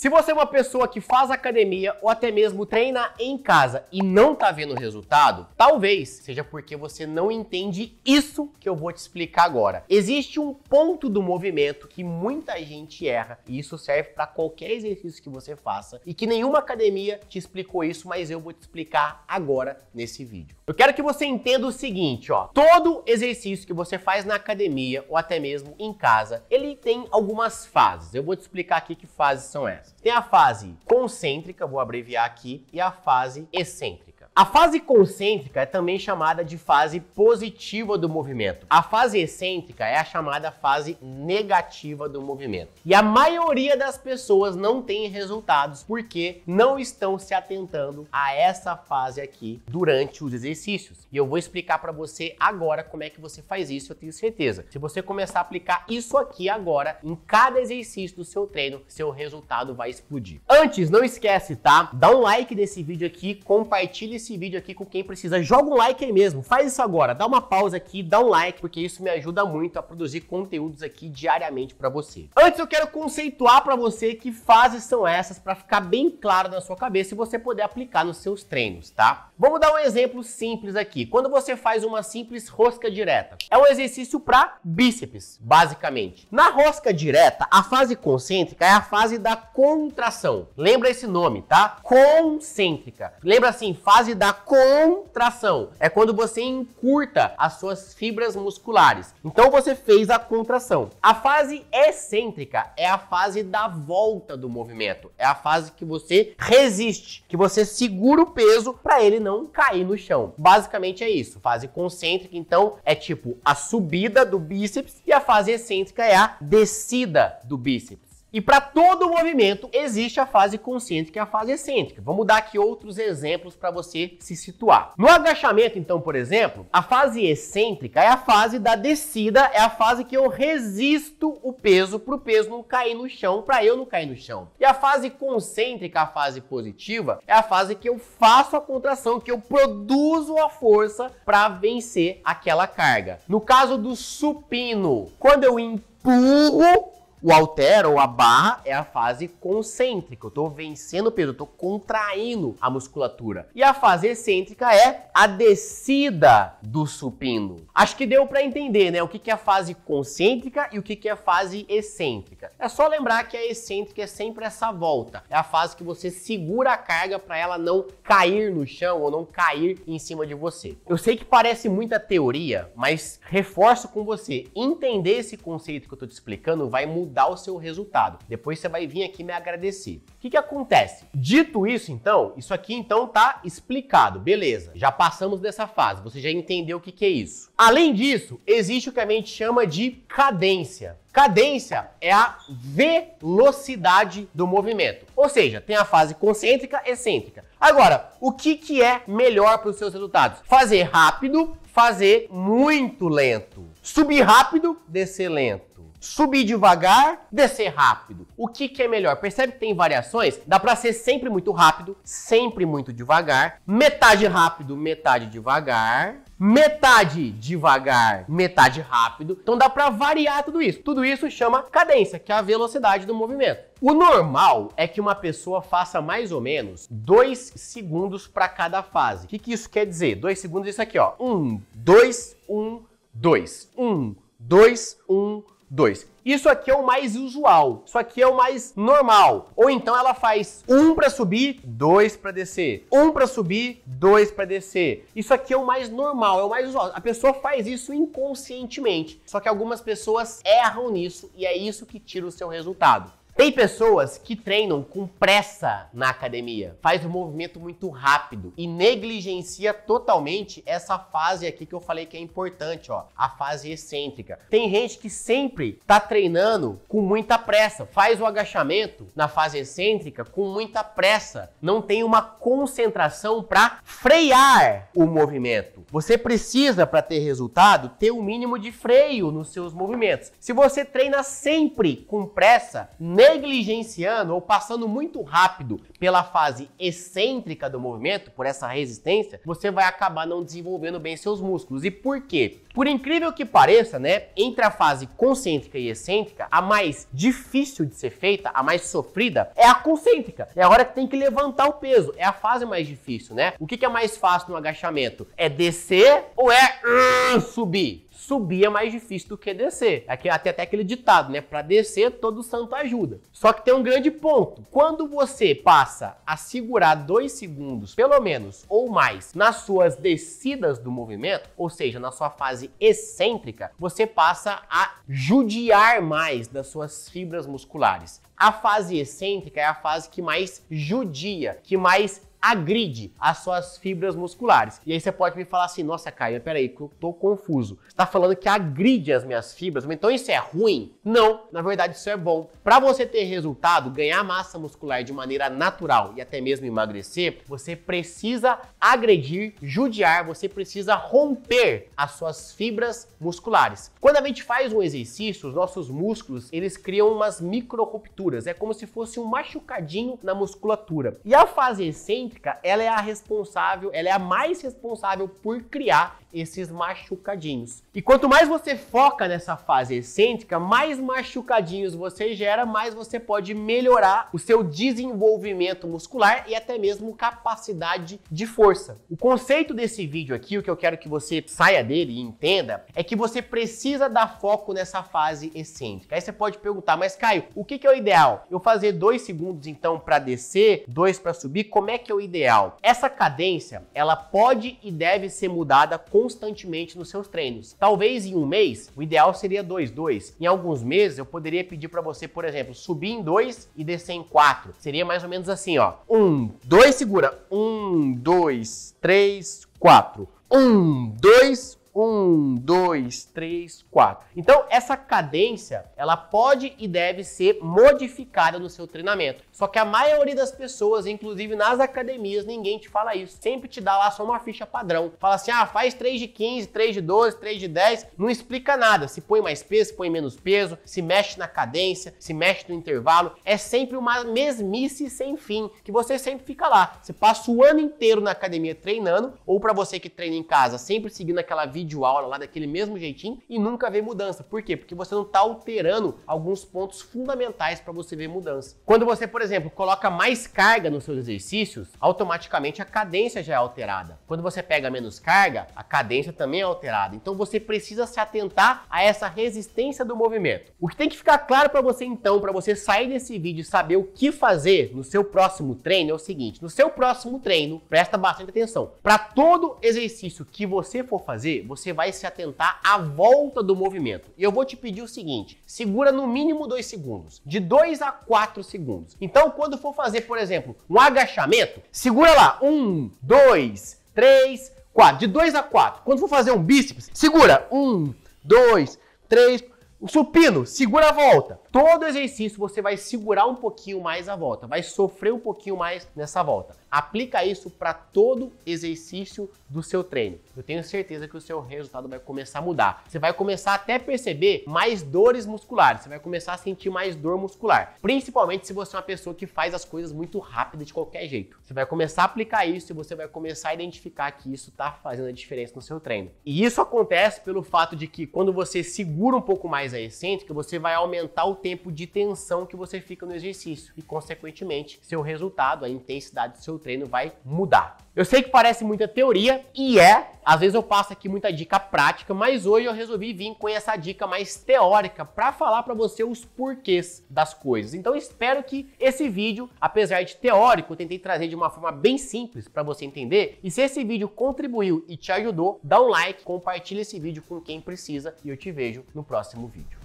Se você é uma pessoa que faz academia ou até mesmo treina em casa e não tá vendo resultado, talvez seja porque você não entende isso que eu vou te explicar agora. Existe um ponto do movimento que muita gente erra e isso serve para qualquer exercício que você faça e que nenhuma academia te explicou isso, mas eu vou te explicar agora nesse vídeo. Eu quero que você entenda o seguinte, ó. Todo exercício que você faz na academia ou até mesmo em casa, ele tem algumas fases. Eu vou te explicar aqui que fases são essas. Tem a fase concêntrica, vou abreviar aqui, e a fase excêntrica. A fase concêntrica é também chamada de fase positiva do movimento. A fase excêntrica é a chamada fase negativa do movimento. E a maioria das pessoas não tem resultados porque não estão se atentando a essa fase aqui durante os exercícios. E eu vou explicar para você agora como é que você faz isso, eu tenho certeza. Se você começar a aplicar isso aqui agora em cada exercício do seu treino, seu resultado vai explodir. Antes, não esquece, tá? Dá um like nesse vídeo aqui, compartilhe esse esse vídeo aqui com quem precisa. Joga um like aí mesmo, faz isso agora, dá uma pausa aqui, dá um like, porque isso me ajuda muito a produzir conteúdos aqui diariamente para você. Antes eu quero conceituar para você que fases são essas para ficar bem claro na sua cabeça e você poder aplicar nos seus treinos, tá? Vamos dar um exemplo simples aqui. Quando você faz uma simples rosca direta, é um exercício para bíceps, basicamente. Na rosca direta, a fase concêntrica é a fase da contração. Lembra esse nome, tá? Concêntrica. Lembra assim, fase da contração. É quando você encurta as suas fibras musculares. Então você fez a contração. A fase excêntrica é a fase da volta do movimento. É a fase que você resiste, que você segura o peso para ele não cair no chão. Basicamente é isso. Fase concêntrica, então, é tipo a subida do bíceps e a fase excêntrica é a descida do bíceps. E para todo movimento existe a fase consciente que é a fase excêntrica. Vamos dar aqui outros exemplos para você se situar. No agachamento, então, por exemplo, a fase excêntrica é a fase da descida, é a fase que eu resisto o peso para o peso não cair no chão, para eu não cair no chão. E a fase concêntrica, a fase positiva, é a fase que eu faço a contração, que eu produzo a força para vencer aquela carga. No caso do supino, quando eu empurro o altero ou a barra é a fase concêntrica. Eu estou vencendo o peso, eu estou contraindo a musculatura. E a fase excêntrica é a descida do supino. Acho que deu para entender, né? O que, que é a fase concêntrica e o que, que é a fase excêntrica. É só lembrar que a excêntrica é sempre essa volta. É a fase que você segura a carga para ela não cair no chão ou não cair em cima de você. Eu sei que parece muita teoria, mas reforço com você. Entender esse conceito que eu estou te explicando vai mudar dar o seu resultado. Depois você vai vir aqui me agradecer. O que, que acontece? Dito isso, então, isso aqui então tá explicado, beleza. Já passamos dessa fase, você já entendeu o que, que é isso. Além disso, existe o que a gente chama de cadência. Cadência é a velocidade do movimento. Ou seja, tem a fase concêntrica, excêntrica. Agora, o que, que é melhor para os seus resultados? Fazer rápido, fazer muito lento. Subir rápido, descer lento subir devagar, descer rápido. O que, que é melhor? Percebe que tem variações? Dá para ser sempre muito rápido, sempre muito devagar, metade rápido, metade devagar, metade devagar, metade rápido. Então dá para variar tudo isso. Tudo isso chama cadência, que é a velocidade do movimento. O normal é que uma pessoa faça mais ou menos dois segundos para cada fase. O que, que isso quer dizer? Dois segundos é isso aqui, ó. Um, dois, um, dois, um, dois, um dois. 2. Isso aqui é o mais usual, isso aqui é o mais normal. Ou então ela faz um para subir, dois para descer, um para subir, dois para descer. Isso aqui é o mais normal, é o mais usual. A pessoa faz isso inconscientemente, só que algumas pessoas erram nisso e é isso que tira o seu resultado. Tem pessoas que treinam com pressa na academia, faz um movimento muito rápido e negligencia totalmente essa fase aqui que eu falei que é importante, ó, a fase excêntrica. Tem gente que sempre tá treinando com muita pressa, faz o agachamento na fase excêntrica com muita pressa, não tem uma concentração para frear o movimento. Você precisa para ter resultado ter o um mínimo de freio nos seus movimentos. Se você treina sempre com pressa, negligenciando ou passando muito rápido pela fase excêntrica do movimento, por essa resistência, você vai acabar não desenvolvendo bem seus músculos. E por quê? Por incrível que pareça, né, entre a fase concêntrica e excêntrica, a mais difícil de ser feita, a mais sofrida, é a concêntrica. É a hora que tem que levantar o peso, é a fase mais difícil, né? O que, é mais fácil no agachamento? É descer ou é uh, subir? subir é mais difícil do que descer. Aqui até até aquele ditado, né? Para descer todo santo ajuda. Só que tem um grande ponto. Quando você passa a segurar dois segundos, pelo menos ou mais, nas suas descidas do movimento, ou seja, na sua fase excêntrica, você passa a judiar mais das suas fibras musculares. A fase excêntrica é a fase que mais judia, que mais agride as suas fibras musculares. E aí você pode me falar assim, nossa Caio, peraí, que eu tô confuso. Você tá falando que agride as minhas fibras, então isso é ruim? Não, na verdade isso é bom. Para você ter resultado, ganhar massa muscular de maneira natural e até mesmo emagrecer, você precisa agredir, judiar, você precisa romper as suas fibras musculares. Quando a gente faz um exercício, os nossos músculos, eles criam umas micro rupturas, é como se fosse um machucadinho na musculatura. E a fase recente ela é a responsável, ela é a mais responsável por criar esses machucadinhos. E quanto mais você foca nessa fase excêntrica, mais machucadinhos você gera, mais você pode melhorar o seu desenvolvimento muscular e até mesmo capacidade de força. O conceito desse vídeo aqui, o que eu quero que você saia dele e entenda, é que você precisa dar foco nessa fase excêntrica. Aí você pode perguntar, mas Caio, o que, que é o ideal? Eu fazer dois segundos então para descer, dois para subir, como é que é o ideal? Essa cadência, ela pode e deve ser mudada com constantemente nos seus treinos. Talvez em um mês, o ideal seria 2, 2. Em alguns meses, eu poderia pedir para você, por exemplo, subir em 2 e descer em 4. Seria mais ou menos assim, ó. 1, 2, segura. 1, 2, 3, 4. 1, 2, 4 um, dois, três, quatro. Então, essa cadência, ela pode e deve ser modificada no seu treinamento. Só que a maioria das pessoas, inclusive nas academias, ninguém te fala isso. Sempre te dá lá só uma ficha padrão. Fala assim, ah, faz 3 de 15, 3 de 12, 3 de 10. Não explica nada. Se põe mais peso, se põe menos peso, se mexe na cadência, se mexe no intervalo. É sempre uma mesmice sem fim, que você sempre fica lá. Você passa o ano inteiro na academia treinando, ou para você que treina em casa, sempre seguindo aquela vídeo vídeo aula lá daquele mesmo jeitinho e nunca vê mudança. Por quê? Porque você não está alterando alguns pontos fundamentais para você ver mudança. Quando você, por exemplo, coloca mais carga nos seus exercícios, automaticamente a cadência já é alterada. Quando você pega menos carga, a cadência também é alterada. Então você precisa se atentar a essa resistência do movimento. O que tem que ficar claro para você então, para você sair desse vídeo e saber o que fazer no seu próximo treino é o seguinte: no seu próximo treino, presta bastante atenção. Para todo exercício que você for fazer, você você vai se atentar à volta do movimento. E eu vou te pedir o seguinte: segura no mínimo dois segundos, de 2 a 4 segundos. Então, quando for fazer, por exemplo, um agachamento, segura lá um, dois, três, quatro, de 2 a 4. Quando for fazer um bíceps, segura um, dois, três. o supino, segura a volta. Todo exercício você vai segurar um pouquinho mais a volta, vai sofrer um pouquinho mais nessa volta. Aplica isso para todo exercício do seu treino. Eu tenho certeza que o seu resultado vai começar a mudar. Você vai começar até a perceber mais dores musculares, você vai começar a sentir mais dor muscular, principalmente se você é uma pessoa que faz as coisas muito rápido de qualquer jeito. Você vai começar a aplicar isso e você vai começar a identificar que isso está fazendo a diferença no seu treino. E isso acontece pelo fato de que quando você segura um pouco mais a excêntrica, você vai aumentar o tempo de tensão que você fica no exercício e, consequentemente, seu resultado, a intensidade do seu treino vai mudar. Eu sei que parece muita teoria e é, às vezes eu passo aqui muita dica prática, mas hoje eu resolvi vir com essa dica mais teórica para falar para você os porquês das coisas. Então espero que esse vídeo, apesar de teórico, eu tentei trazer de uma forma bem simples para você entender. E se esse vídeo contribuiu e te ajudou, dá um like, compartilha esse vídeo com quem precisa e eu te vejo no próximo vídeo.